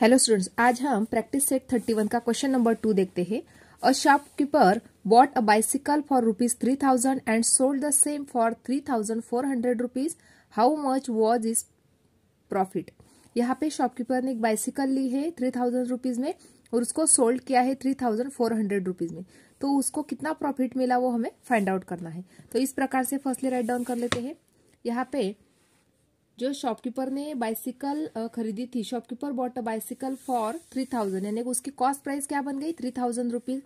Hello students आज हम practice set 31 का क्वेश्चन नंबर टू देखते हैं a shopkeeper bought a bicycle for rupees three thousand and sold the same for three thousand four hundred rupees how much was is profit यहाँ पे shopkeeper ने एक bicycle ली है three thousand rupees में और उसको सोल्ड किया है three thousand four hundred rupees में तो उसको कितना प्रॉफिट मिला वो हमें फाइंड आउट करना है तो इस प्रकार से फर्स्टली राइट डाउन कर लेते हैं यहाँ पे जो शॉपकीपर ने बाइसिकल खरीदी थी shopkeeper bought a bicycle for three thousand यानी उसकी कॉस्ट प्राइस क्या बन गई थ्री थाउजेंड रुपीज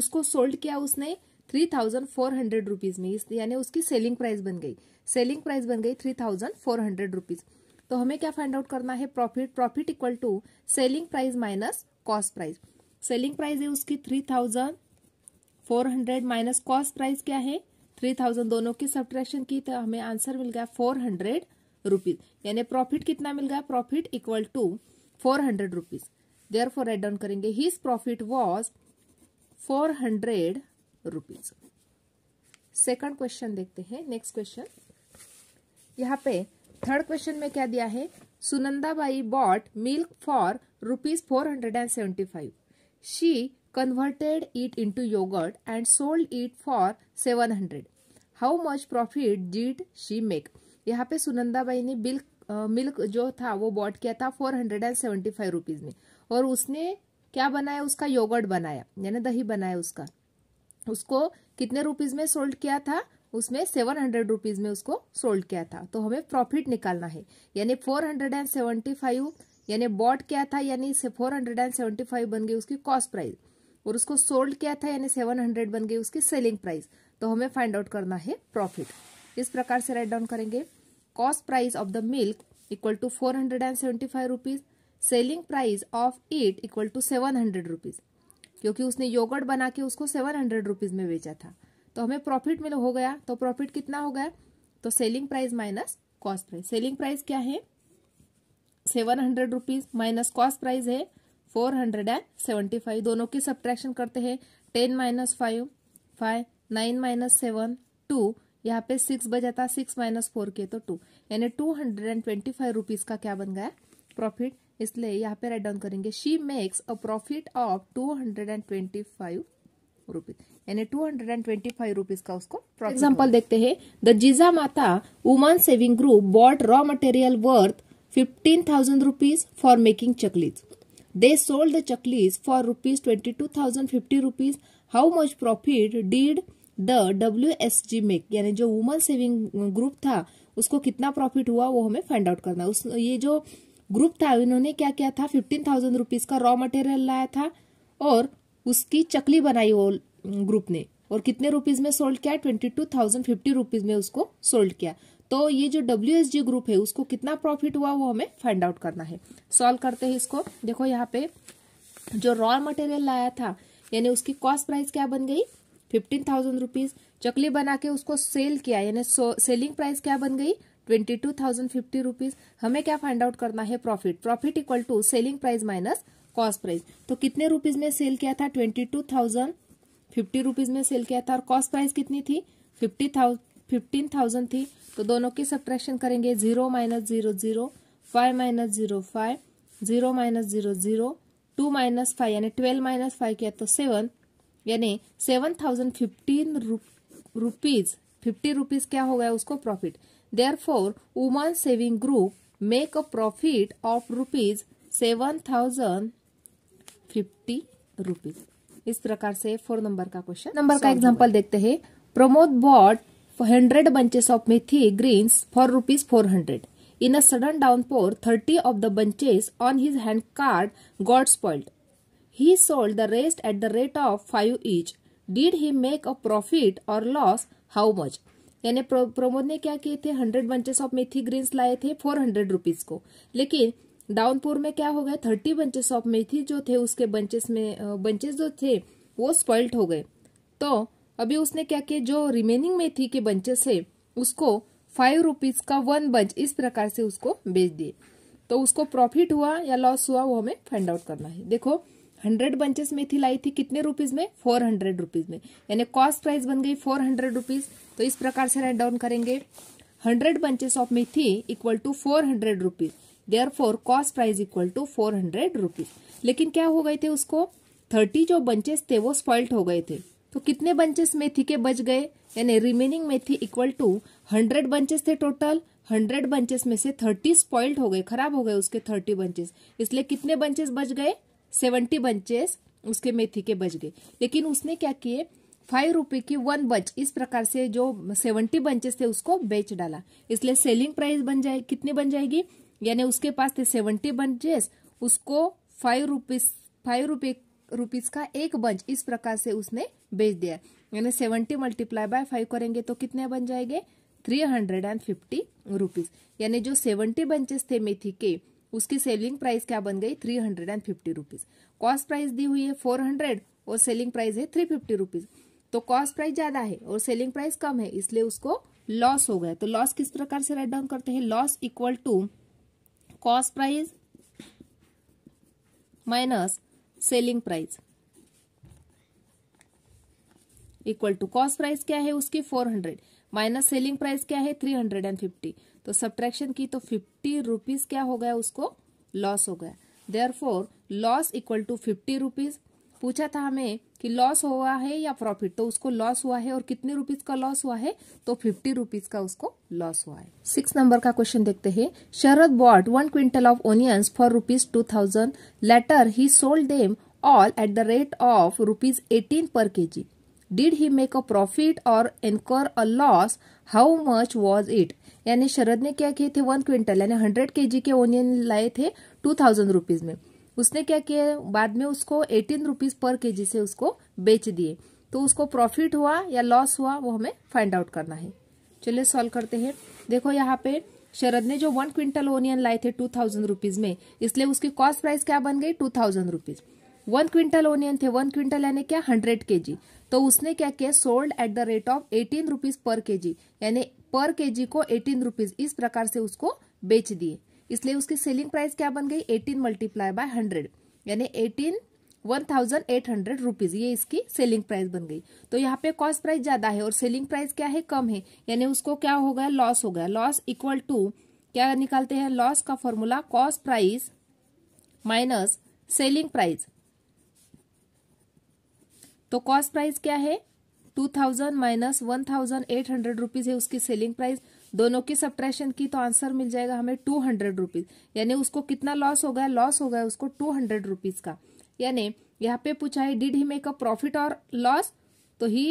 उसको सोल्ड किया उसने three thousand four hundred rupees में यानी उसकी सेलिंग प्राइस बन गई सेलिंग प्राइस बन गई three thousand four hundred rupees तो हमें क्या फाइंड आउट करना है profit profit equal to selling price minus cost price selling price है उसकी three thousand four hundred minus cost price क्या है थ्री थाउजेंड दोनों की सब्ट्रैक्शन की तो हमें आंसर मिल गया फोर हंड्रेड रुपीज यानी प्रॉफिट कितना मिल गया profit equal to four hundred rupees therefore एड डाउन करेंगे his profit was four hundred rupees second question देखते हैं नेक्स्ट क्वेश्चन यहाँ पे थर्ड क्वेश्चन में क्या दिया है Sunandabai bought milk for rupees four hundred and seventy five she converted it into yogurt and sold it for seven hundred how much profit did she make यहाँ पे सुनंदा बाई ने बिल्क मिल्क जो था वो बॉट किया था four hundred and seventy five rupees में और उसने क्या बनाया उसका योगर्ट बनाया यानी दही बनाया उसका उसको कितने रुपीज में सोल्ड किया था उसमें सेवन हंड्रेड रुपीज में उसको सोल्ड किया था तो हमें प्रॉफिट निकालना है यानी four hundred and seventy five यानी बॉट किया था यानी four hundred and seventy five बन गई उसकी कॉस्ट प्राइस और उसको सोल्ड किया था यानी सेवन हंड्रेड बन गई उसकी सेलिंग प्राइस तो हमें फाइंड आउट करना है प्रॉफिट इस प्रकार से राइट डाउन करेंगे cost price of the milk equal to four hundred and seventy five rupees selling price of it equal to seven hundred rupees क्योंकि उसने योगर्ट बना के उसको सेवन हंड्रेड रुपीज में बेचा था तो हमें प्रॉफिट मिल हो गया तो प्रॉफिट कितना हो गया तो selling price minus cost price selling price क्या है seven hundred rupees minus cost price है four hundred and seventy five दोनों की सब्ट्रैक्शन करते हैं ten minus five five nine minus seven two यहाँ पे सिक्स बजा था सिक्स माइनस फोर के तो टू यानी two hundred and twenty five rupees का क्या बन गया प्रॉफिट इसलिए यहाँ पे राइट डाउन करेंगे she makes a profit of two hundred and twenty five rupees यानी two hundred and twenty five rupees का उसको एग्जाम्पल देखते है the Jija Mata woman saving group bought raw material worth fifteen thousand rupees for making chaklis they sold the chaklis for rupees twenty two thousand fifty rupees how much profit did the W S G make यानी जो woman saving group था उसको कितना profit हुआ वो हमें find out करना उस ये जो ग्रुप था इन्होंने क्या किया था फिफ्टीन थाउजेंड रुपीज का रॉ मटेरियल लाया था और उसकी चकली बनाई वो ग्रुप ने और कितने रुपीज में सोल्ड किया twenty two thousand fifty rupees में उसको सोल्ड किया तो ये जो डब्ल्यू एस जी ग्रुप है उसको कितना प्रॉफिट हुआ वो हमें फाइंड आउट करना है सोल्व करते हैं इसको देखो यहाँ पे जो रॉ मटेरियल लाया था यानी उसकी कॉस्ट प्राइस क्या बन गई फिफ्टीन थाउजेंड रुपीज चकली बना के उसको सेल किया यानी सेलिंग प्राइस क्या बन गई twenty two thousand fifty rupees हमें क्या फाइंड आउट करना है profit profit equal to selling price minus cost price तो कितने रुपीज में सेल किया था twenty two thousand fifty rupees में सेल किया था और कॉस्ट प्राइस कितनी थी फिफ्टी थाउजेंड फिफ्टीन थाउजेंड थी तो दोनों की सब्ट्रैक्शन करेंगे zero minus zero zero five minus zero five zero minus zero zero two minus five यानी ट्वेल्व माइनस फाइव किया तो सेवन यानी seven thousand fifteen rupees fifty rupees क्या हो गया उसको profit therefore woman saving group make a profit of rupees seven thousand fifty rupees इस प्रकार से फोर नंबर का क्वेश्चन नंबर का एग्जांपल देखते हैं Pramod bought hundred bunches of methi Green's for rupees four hundred in a sudden pour thirty of the bunches on his hand cart got spoiled He sold the rest at the rate of 5 each. Did he make a profit or loss? How much? यानी प्रमोद ने क्या किए थे hundred bunches of methi greens लाए थे four hundred rupees को लेकिन डाउनपुर में क्या हो गया थर्टी बंचेस ऑफ मेथी जो थे उसके बंचेस में बंचेस जो थे वो स्पॉइल्ड हो गए तो अभी उसने क्या किया जो रिमेनिंग मेथी के बंचेस है उसको फाइव रुपीज का वन बंच इस प्रकार से उसको बेच दिए तो उसको प्रॉफिट हुआ या लॉस हुआ वो हमें फाइंड आउट करना है देखो हंड्रेड बंचेस मेथी लाई थी कितने रुपीज में फोर हंड्रेड रुपीज में यानी कॉस्ट प्राइस बन गई फोर हंड्रेड रुपीज तो इस प्रकार से राइट डाउन करेंगे hundred bunches of methi equal to four hundred rupees therefore cost price equal to four hundred rupees लेकिन क्या हो गए थे उसको थर्टी जो बंचेस थे वो स्पॉइल्ट हो गए थे तो कितने बंचेस मेथी के बच गए यानी remaining methi equal to hundred bunches थे टोटल हंड्रेड बंचेस में से थर्टी स्पॉइल्ड हो गए खराब हो गए उसके थर्टी बंचेस इसलिए कितने बंचेस बच गए सेवेंटी बंचेस उसके मेथी के बच गए लेकिन उसने क्या किए फाइव रुपए की वन बंच इस प्रकार से जो सेवेंटी बंचेस थे उसको बेच डाला इसलिए सेलिंग प्राइस बन जाए कितनी बन जाएगी यानी उसके पास थे सेवेंटी बंचेस उसको फाइव रुपीज फाइव रुपए रुपीज का एक बंच इस प्रकार से उसने बेच दिया यानी सेवेंटी मल्टीप्लाई बाय फाइव करेंगे तो कितने बन जाएंगे three hundred and fifty rupees यानी जो सेवेंटी बंचेस थे मेथी के उसकी सेलिंग प्राइस क्या बन गई three hundred and fifty rupees cost price दी हुई है फोर हंड्रेड और सेलिंग प्राइस है थ्री फिफ्टी रुपीज तो कॉस्ट प्राइस ज्यादा है और सेलिंग प्राइस कम है इसलिए उसको लॉस हो गया तो लॉस किस प्रकार से राइट डाउन करते हैं loss equal to cost price minus selling price equal to cost price क्या है उसकी four hundred minus selling price क्या है थ्री हंड्रेड एंड फिफ्टी तो सब्ट्रैक्शन की तो फिफ्टी रुपीज क्या हो गया उसको लॉस हो गया therefore loss equal to fifty rupees पूछा था हमें कि लॉस हुआ है या प्रॉफिट तो उसको लॉस हुआ है और कितने रुपीज का लॉस हुआ है तो फिफ्टी रुपीज का उसको लॉस हुआ है सिक्स नंबर का क्वेश्चन देखते हैं Sharad bought one quintal of onions for rupees two thousand later he sold them all at the rate of rupees eighteen per kg did he make a profit और incur a loss how much was it यानी शरद ने क्या किए थे one quintal यानी hundred के जी के onion लाए थे टू थाउजेंड रुपीज में उसने क्या किया बाद में उसको एटीन रुपीज पर के जी से उसको बेच दिए तो उसको प्रॉफिट हुआ या लॉस हुआ वो हमें फाइंड आउट करना है चलिए सॉल्व करते हैं देखो यहाँ पे शरद ने जो वन क्विंटल ओनियन लाए थे टू थाउजेंड रुपीज में इसलिए उसकी कॉस्ट प्राइस क्या बन गई two thousand rupees one quintal onion थे वन क्विंटल यानी क्या हंड्रेड के जी तो उसने क्या किया sold at the rate of eighteen rupees per के जी यानी पर के जी को एटीन रुपीज इस प्रकार से उसको बेच दिए इसलिए उसकी सेलिंग प्राइस क्या बन गई एटीन मल्टीप्लाई बाय हंड्रेड यानी eighteen one thousand eight hundred rupees ये इसकी सेलिंग प्राइस बन गई तो यहाँ पे कॉस्ट प्राइस ज्यादा है और सेलिंग प्राइस क्या है कम है यानी उसको क्या हो गया लॉस हो गया लॉस इक्वल टू क्या निकालते हैं लॉस का formula cost price minus selling price तो कॉस्ट प्राइस क्या है two thousand minus one thousand eight hundred rupees है उसकी सेलिंग प्राइस दोनों की सब्ट्रैक्शन की तो आंसर मिल जाएगा हमें टू हंड्रेड रुपीज यानी उसको कितना लॉस गया लॉस गया उसको टू हंड्रेड रुपीज का यानी यहाँ पे पूछा है did he make a profit और लॉस तो ही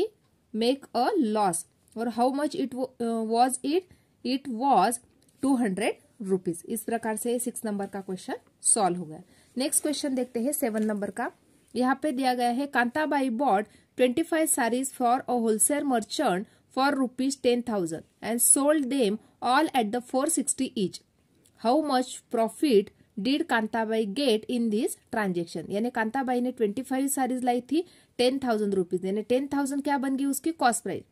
मेक अ लॉस और how much it was it it was two hundred rupees इस प्रकार से सिक्स नंबर का क्वेश्चन सॉल्व हो गया नेक्स्ट क्वेश्चन देखते हैं सेवन नंबर का यहाँ पे दिया गया है Kantabai bought twenty five saris for a wholesale merchant for rupees ten thousand and sold them all at the four sixty each how much profit did Kantabai get in this transaction यानी कांताबाई ने ट्वेंटी फाइव सारीज लाई थी टेन थाउजेंड रुपीज यानी ten thousand क्या बन गई उसकी cost price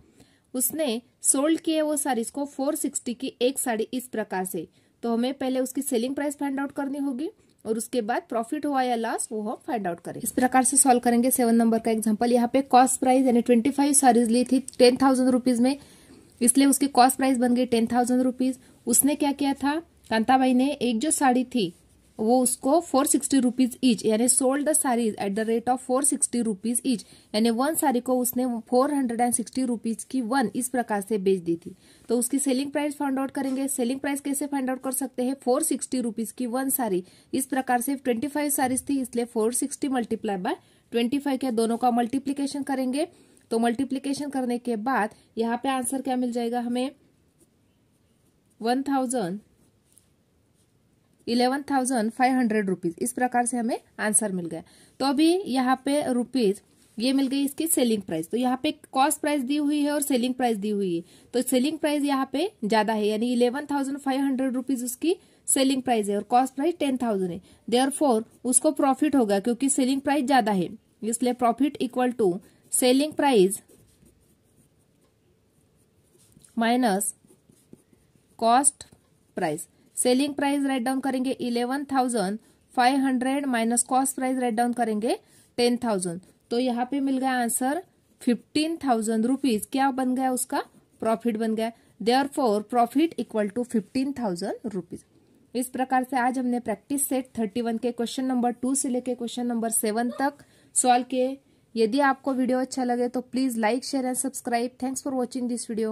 उसने सोल्ड किए वो सारीज को फोर सिक्सटी की एक साड़ी इस प्रकार से तो हमें पहले उसकी सेलिंग प्राइस फाइंड आउट करनी होगी और उसके बाद प्रॉफिट हुआ या लॉस वो हम फाइंड आउट करें इस प्रकार से सॉल्व करेंगे सेवन नंबर का एग्जांपल यहाँ पे कॉस्ट प्राइस यानी ट्वेंटी फाइव साड़ीज ली थी टेन थाउजेंड रुपीज में इसलिए उसकी कॉस्ट प्राइस बन गई टेन थाउजेंड रुपीज उसने क्या किया था कांताबाई ने एक जो साड़ी थी वो उसको फोर सिक्सटी रुपीज ईच यानी sold the saris at the rate of four sixty rupees each यानी वन साड़ी को उसने four hundred and sixty rupees की वन इस प्रकार से बेच दी थी तो उसकी सेलिंग प्राइस फाइंड आउट करेंगे सेलिंग प्राइस कैसे फाइंड आउट कर सकते हैं फोर सिक्सटी रुपीज की वन साड़ी इस प्रकार से ट्वेंटी फाइव साड़ीज थी इसलिए four sixty multiply by twenty five क्या दोनों का मल्टीप्लीकेशन करेंगे तो मल्टीप्लीकेशन करने के बाद यहाँ पे आंसर क्या मिल जाएगा हमें one thousand eleven thousand five hundred rupees इस प्रकार से हमें आंसर मिल गया तो अभी यहाँ पे रुपीज ये मिल गई इसकी सेलिंग प्राइस तो यहाँ पे कॉस्ट प्राइस दी हुई है और सेलिंग प्राइस दी हुई है तो सेलिंग प्राइस यहाँ पे ज्यादा है यानी eleven thousand five hundred rupees उसकी सेलिंग प्राइस है और कॉस्ट प्राइस टेन थाउजेंड है देयर फोर उसको प्रॉफिट होगा क्योंकि सेलिंग प्राइस ज्यादा है इसलिए profit equal to selling price minus cost price selling price write down करेंगे eleven thousand five hundred minus cost price write down करेंगे टेन थाउजेंड तो यहाँ पे मिल गया आंसर फिफ्टीन थाउजेंड रुपीज क्या बन गया उसका प्रॉफिट बन गया therefore profit equal to fifteen thousand rupees इस प्रकार से आज हमने प्रैक्टिस सेट थर्टी वन के क्वेश्चन नंबर टू से लेके क्वेश्चन नंबर सेवन तक सॉल्व किए यदि आपको वीडियो अच्छा लगे तो please like share and subscribe thanks for watching this video